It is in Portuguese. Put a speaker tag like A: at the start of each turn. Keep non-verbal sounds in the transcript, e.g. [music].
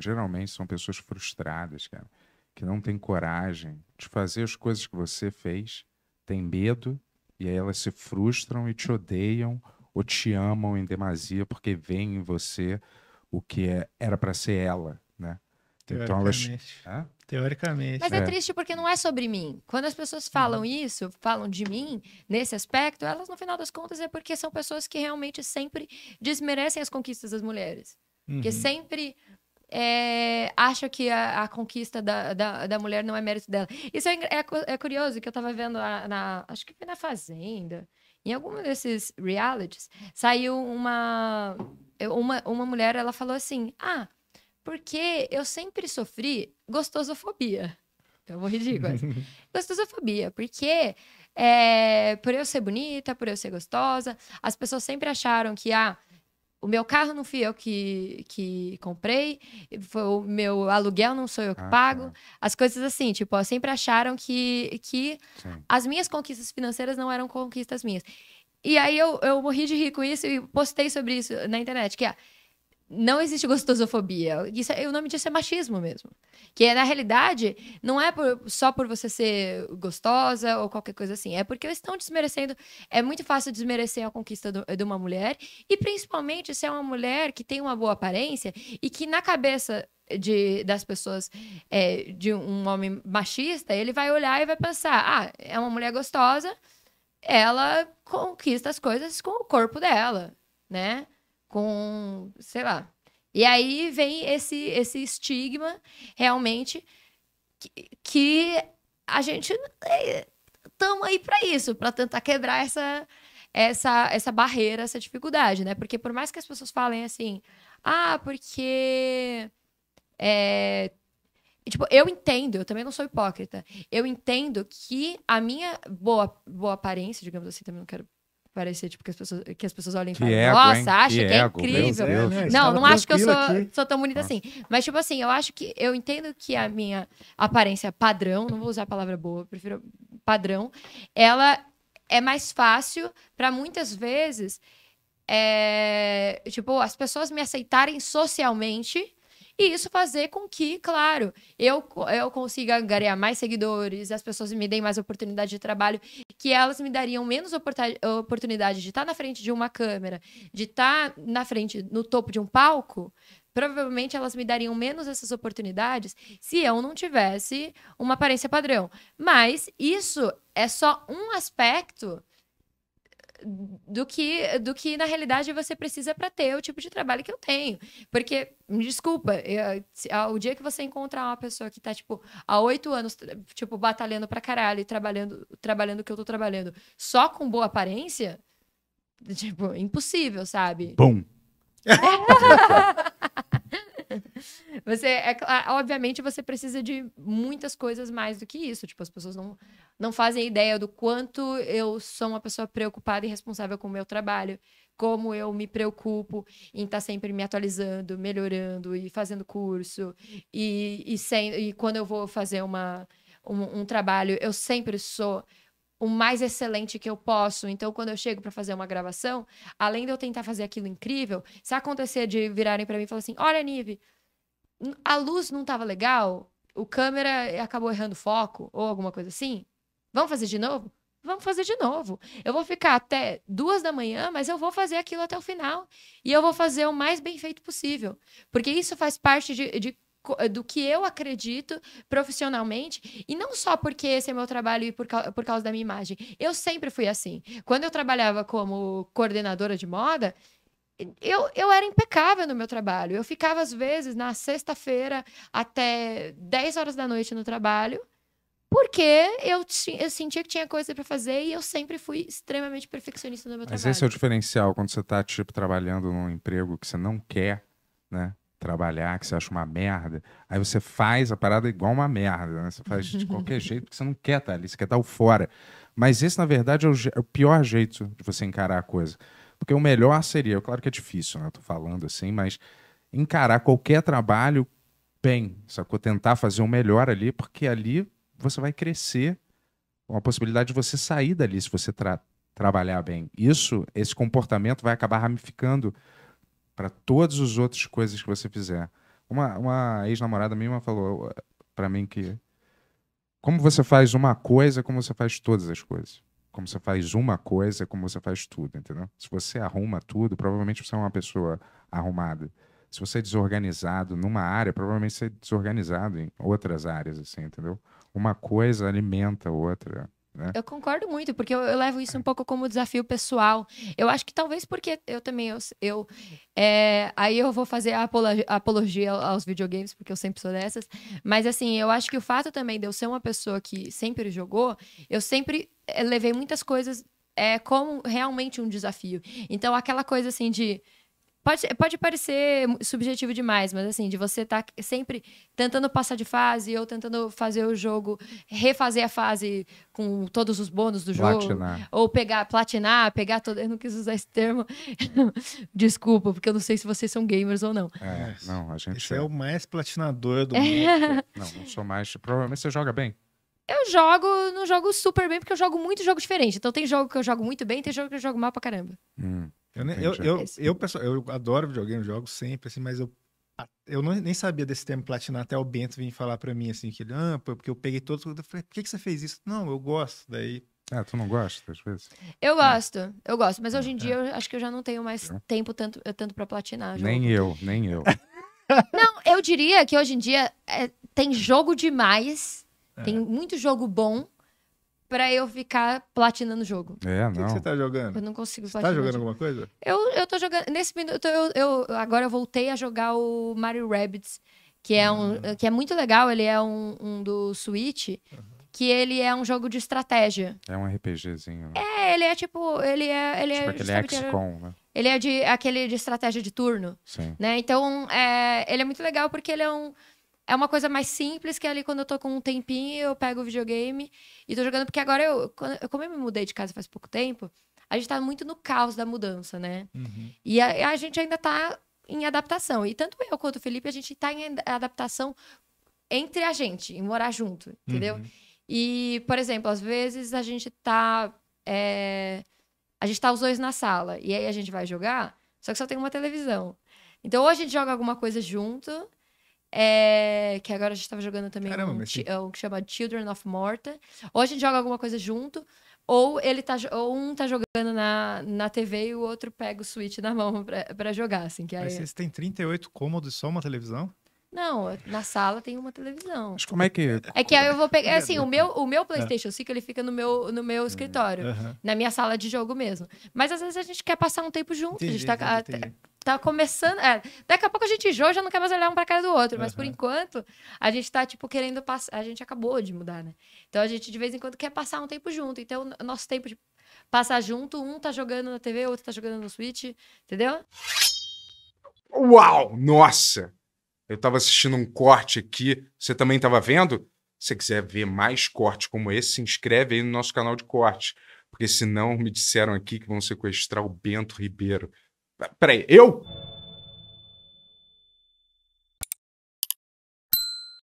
A: geralmente são pessoas frustradas, cara, que não têm coragem de fazer as coisas que você fez, têm medo, e aí elas se frustram e te odeiam ou te amam em demasia porque veem em você o que é, era para ser ela, né? Então elas. Teoricamente. Mas é. é, triste
B: porque não é sobre mim. Quando as pessoas falam uhum. isso, falam de mim nesse aspecto, elas no final das contas é porque são pessoas que realmente sempre desmerecem as conquistas das mulheres. Uhum. Que sempre é, acha que a, a conquista da, da, da, mulher não é mérito dela. Isso é, é, é curioso, que eu tava vendo a, na. Acho que foi na Fazenda. Em algum desses realities, saiu uma, uma. Uma mulher, ela falou assim: Ah, porque eu sempre sofri gostosofobia. Eu vou rir Gostosofobia, porque é, por eu ser bonita, por eu ser gostosa, as pessoas sempre acharam que, ah, o meu carro não fui eu que, que comprei, foi o meu aluguel não sou eu que ah, pago. Tá. As coisas assim, tipo, ó, sempre acharam que, que as minhas conquistas financeiras não eram conquistas minhas. E aí eu, eu morri de rir com isso e postei sobre isso na internet, que é, ah, não existe gostosofobia. Isso é, o nome disso é machismo mesmo. Que é, na realidade, não é por, só por você ser gostosa ou qualquer coisa assim. É porque eles estão desmerecendo. É muito fácil desmerecer a conquista do, de uma mulher. E principalmente se é uma mulher que tem uma boa aparência e que na cabeça. De, das pessoas é, de um homem machista, ele vai olhar e vai pensar: ah, é uma mulher gostosa, ela conquista as coisas com o corpo dela, né? com, sei lá. E aí vem esse, esse estigma, realmente, que, que a gente estamos é, aí para isso, para tentar quebrar essa, essa, essa barreira, essa dificuldade, né? Porque por mais que as pessoas falem assim, ah, porque. É, tipo, eu entendo, eu também não sou hipócrita. Eu entendo que a minha boa, boa aparência, digamos assim, também não quero parecer tipo que as pessoas que as pessoas olhem e falem, ego, nossa, hein? acha que, que é incrível. Deus, Não, não acho que eu sou, sou tão bonita nossa. assim. Mas tipo assim, eu acho que eu entendo que a minha aparência padrão, não vou usar a palavra boa, prefiro padrão, ela é mais fácil para muitas vezes é, tipo as pessoas me aceitarem socialmente e isso fazer com que, claro, eu, eu consiga angariar mais seguidores, as pessoas me deem mais oportunidade de trabalho, que elas me dariam menos oportunidade de estar tá na frente de uma câmera, de estar tá na frente, no topo de um palco, provavelmente elas me dariam menos essas oportunidades se eu não tivesse uma aparência padrão. Mas isso é só um aspecto do que do que na realidade você precisa para ter o tipo de trabalho que eu tenho. Porque, me desculpa, eu, ah, o dia que você encontrar uma pessoa que tá, tipo, há oito anos, tipo, batalhando pra caralho e trabalhando, trabalhando o que eu tô trabalhando só com boa aparência, tipo, impossível, sabe? Bom. [laughs] você, é, obviamente, você precisa de muitas coisas mais do que isso. Tipo, as pessoas não não fazem ideia do quanto eu sou uma pessoa preocupada e responsável com o meu trabalho, como eu me preocupo em estar tá sempre me atualizando, melhorando e fazendo curso. E, e, sem, e quando eu vou fazer uma, um, um trabalho, eu sempre sou o mais excelente que eu posso. Então, quando eu chego para fazer uma gravação, além de eu tentar fazer aquilo incrível, se acontecer de virarem para mim e falar assim: "Olha, Nive, a luz não estava legal, o câmera acabou errando foco ou alguma coisa assim", Vamos fazer de novo? Vamos fazer de novo. Eu vou ficar até duas da manhã, mas eu vou fazer aquilo até o final. E eu vou fazer o mais bem feito possível. Porque isso faz parte de, de do que eu acredito profissionalmente e não só porque esse é meu trabalho e por, por causa da minha imagem. Eu sempre fui assim. Quando eu trabalhava como coordenadora de moda, eu, eu era impecável no meu trabalho. Eu ficava, às vezes, na sexta-feira até 10 horas da noite no trabalho porque eu, eu sentia que tinha coisa para fazer e eu sempre fui extremamente perfeccionista no meu Mas trabalho. Mas esse é o
A: diferencial, quando você tá, tipo, trabalhando num emprego que você não quer, né? Trabalhar, que você acha uma merda. Aí você faz a parada igual uma merda, né? Você faz de qualquer [laughs] jeito, porque você não quer estar tá ali, você quer estar tá o fora. Mas esse, na verdade, é o, é o, pior jeito de você encarar a coisa. Porque o melhor seria, claro que é difícil, né? tô falando assim, mas encarar qualquer trabalho bem, sacou? Tentar fazer o melhor ali, porque ali você vai crescer a possibilidade de você sair dali se você tra trabalhar bem. Isso, esse comportamento vai acabar ramificando para todas as outras coisas que você fizer. Uma, uma ex-namorada minha falou eh, para mim que como você faz uma coisa, é como você faz todas as coisas. Como você faz uma coisa, é como você faz tudo, entendeu? Se você arruma tudo, provavelmente você é uma pessoa arrumada. Se você é desorganizado numa área, provavelmente você é desorganizado em outras áreas, assim, entendeu? uma coisa alimenta a outra. Né? Eu
B: concordo muito, porque eu, eu, levo isso um pouco como desafio pessoal. Eu acho que talvez porque eu também, eu, eu é, aí eu vou fazer a apologia, apologia aos videogames, porque eu sempre sou dessas, mas assim, eu acho que o fato também de eu ser uma pessoa que sempre jogou, eu sempre eh, levei muitas coisas é, como realmente um desafio. Então, aquela coisa assim de Pode, pode parecer subjetivo demais, mas assim, de você estar tá sempre tentando passar de fase ou tentando fazer o jogo, refazer a fase com todos os bônus do jogo. Platinar. Ou pegar, platinar, pegar todo. Eu não quis usar esse termo. [laughs] Desculpa, porque eu não sei se vocês são gamers ou não.
A: É, não, a gente. Esse é, é o mais platinador do [laughs] mundo. não, não sou mais. Provavelmente você joga bem.
B: Eu jogo, não jogo super bem, porque eu jogo muito jogo diferente. Então tem jogo que eu jogo muito bem, tem jogo que eu jogo mal pra caramba.
A: Hum. Eu, eu, eu, eu, pessoal, eu adoro videogame, jogo sempre, assim, mas eu, eu não, nem sabia desse termo platinar, até o Bento vir falar para mim, assim, que ele, ah, porque eu peguei todos, eu falei, por que, que você fez isso? Não, eu gosto, daí... Ah, tu não gosta, às vezes?
B: Eu é. gosto, é. eu gosto, mas hoje em é. dia é. eu acho que eu já não tenho mais é. tempo tanto, eh, tanto para platinar. Jogo.
A: Nem eu, nem eu. [laughs]
B: não, eu diria que hoje em dia eh, tem jogo demais, tem muito jogo bom, pra eu ficar platinando o jogo.
A: É, não. O que, que, você tá jogando? Eu
B: não consigo tá platinar. Tá jogando alguma coisa? Eu, eu tô jogando. Nesse minuto, eu, eu, agora eu voltei a jogar o Mario Rabbits, que é, um, hum. que é muito legal. Ele é um, um do Switch. Uhum que ele é um jogo de estratégia.
A: É um RPGzinho. Né?
B: É, ele é tipo, ele é, ele tipo é aquele XCOM, né? Ele é de aquele de estratégia de turno, Sim. né? Então, é, ele é muito legal porque ele é um é uma coisa mais simples que ali quando eu tô com um tempinho, eu pego o videogame e tô jogando. Porque agora eu, como eu me mudei de casa faz pouco tempo, a gente tá muito no caos da mudança, né? Uhum. E a, a, gente ainda tá em adaptação. E tanto eu quanto o Felipe, a gente tá em adaptação entre a gente, em morar junto, entendeu? Uhum. E, por exemplo, às vezes a gente tá. É... A gente tá os dois na sala e aí a gente vai jogar, só que só tem uma televisão. Então, ou a gente joga alguma coisa junto, é, que agora a gente tava jogando também Caramba, um, um é que chama Children of Morta. Ou a gente joga alguma coisa junto, ou ele tá ou um tá jogando na, na TV e o outro pega o Switch na mão para jogar, assim, que aí... Mas vocês
A: têm 38 cômodos só uma televisão?
B: Não, na sala tem uma televisão. Mas como é que. É que aí eu vou pegar. É assim, o meu, o meu é. PlayStation 5 ele fica no meu, no meu escritório, uhum. na minha sala de jogo mesmo. Mas às vezes a gente quer passar um tempo junto. Entendi, a gente tá, entendi tá começando. É, daqui a pouco a gente enjoa, já não quer mais olhar um pra cara do outro. Mas uhum. por enquanto, a gente tá, tipo, querendo passar. A gente acabou de mudar, né? Então a gente, de vez em quando, quer passar um tempo junto. Então, nosso tempo de passar junto, um tá jogando na TV, outro tá jogando no Switch, entendeu? Uau!
A: Nossa! Eu tava assistindo um corte aqui. Você também tava vendo? Se você quiser ver mais corte como esse, se inscreve aí no nosso canal de corte, Porque senão me disseram aqui que vão sequestrar o Bento Ribeiro.
B: Peraí, eu?